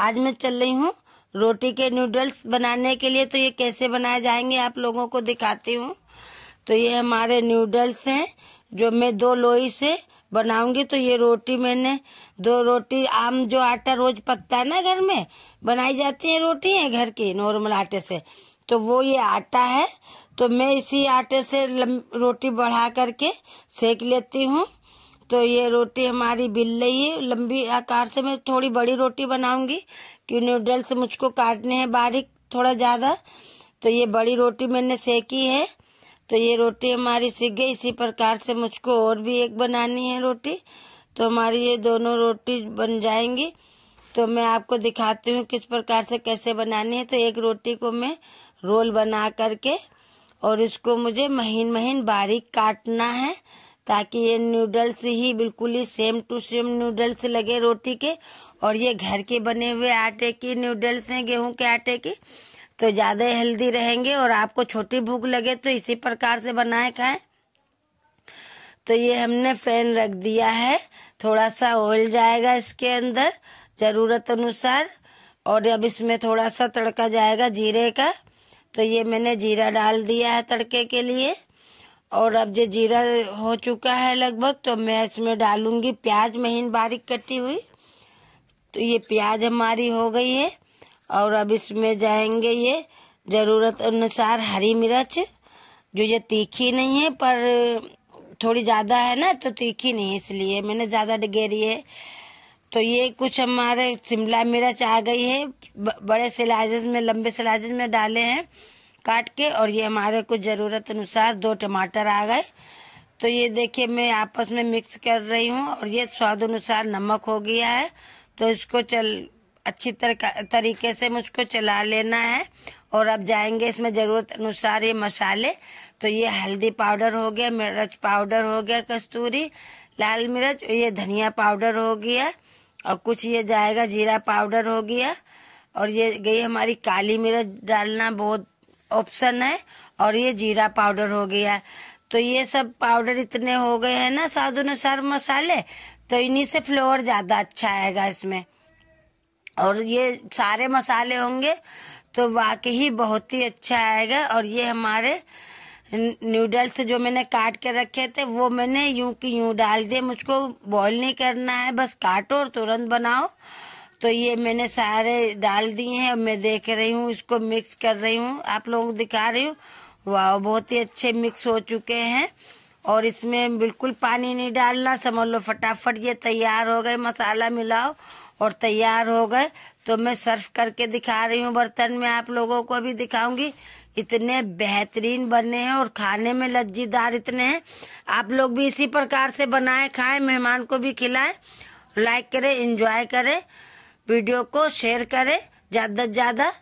आज मैं चल रही हूँ रोटी के नूडल्स बनाने के लिए तो ये कैसे बनाए जाएंगे आप लोगों को दिखाती हूँ तो ये हमारे नूडल्स हैं जो मैं दो लोई से बनाऊंगी तो ये रोटी मैंने दो रोटी आम जो आटा रोज पकता है ना घर में बनाई जाती है रोटी है घर की नॉर्मल आटे से तो वो ये आटा है तो मैं इसी आटे से रोटी बढ़ा करके सेक लेती हूँ तो ये रोटी हमारी बिल रही है लंबी आकार से मैं थोड़ी बड़ी रोटी बनाऊंगी क्यों नूडल्स मुझको काटने हैं बारीक थोड़ा ज़्यादा तो ये बड़ी रोटी मैंने सेकी है तो ये रोटी हमारी सीख गई इसी प्रकार से मुझको और भी एक बनानी है रोटी तो हमारी ये दोनों रोटी बन जाएंगी तो मैं आपको दिखाती हूँ किस प्रकार से कैसे बनानी है तो एक रोटी को मैं रोल बना करके और इसको मुझे महीन महीन बारीक काटना है ताकि ये नूडल्स ही बिल्कुल ही सेम टू सेम नूडल्स लगे रोटी के और ये घर के बने हुए आटे के नूडल्स हैं गेहूं के आटे के तो ज़्यादा हेल्दी रहेंगे और आपको छोटी भूख लगे तो इसी प्रकार से बनाए खाए तो ये हमने फैन रख दिया है थोड़ा सा ऑयल जाएगा इसके अंदर ज़रूरत अनुसार और अब इसमें थोड़ा सा तड़का जाएगा जीरे का तो ये मैंने जीरा डाल दिया है तड़के के लिए और अब जो जीरा हो चुका है लगभग तो मैं इसमें डालूंगी प्याज महीन बारीक कटी हुई तो ये प्याज हमारी हो गई है और अब इसमें जाएंगे ये ज़रूरत अनुसार हरी मिर्च जो ये तीखी नहीं है पर थोड़ी ज़्यादा है ना तो तीखी नहीं इसलिए मैंने ज़्यादा डगेरी है तो ये कुछ हमारे शिमला मिर्च आ गई है बड़े सिलाइज में लंबे सिलाइज में डाले हैं काट के और ये हमारे को ज़रूरत अनुसार दो टमाटर आ गए तो ये देखिए मैं आपस में मिक्स कर रही हूँ और ये स्वाद अनुसार नमक हो गया है तो इसको चल अच्छी तरह तरीके से मुझको चला लेना है और अब जाएंगे इसमें ज़रूरत अनुसार ये मसाले तो ये हल्दी पाउडर हो गया मिर्च पाउडर हो गया कस्तूरी लाल मिर्च ये धनिया पाउडर हो गया और कुछ ये जाएगा जीरा पाउडर हो गया और ये गई हमारी काली मिर्च डालना बहुत ऑप्शन है और ये जीरा पाउडर हो गया तो ये सब पाउडर इतने हो गए हैं ना स्वाद अनुसार मसाले तो इन्हीं से फ्लेवर ज़्यादा अच्छा आएगा इसमें और ये सारे मसाले होंगे तो वाकई ही बहुत ही अच्छा आएगा और ये हमारे नूडल्स जो मैंने काट के रखे थे वो मैंने यूं की यूं डाल दिए मुझको बॉईल नहीं करना है बस काटो और तुरंत बनाओ तो ये मैंने सारे डाल दिए हैं मैं देख रही हूँ इसको मिक्स कर रही हूँ आप लोगों को दिखा रही हूँ वाह बहुत ही अच्छे मिक्स हो चुके हैं और इसमें बिल्कुल पानी नहीं डालना समझ लो फटाफट ये तैयार हो गए मसाला मिलाओ और तैयार हो गए तो मैं सर्व करके दिखा रही हूँ बर्तन में आप लोगों को भी दिखाऊंगी इतने बेहतरीन बने हैं और खाने में लज्जीदार इतने हैं आप लोग भी इसी प्रकार से बनाए खाएं मेहमान को भी खिलाएं लाइक करें एंजॉय करें वीडियो को शेयर करें ज़्यादा से ज़्यादा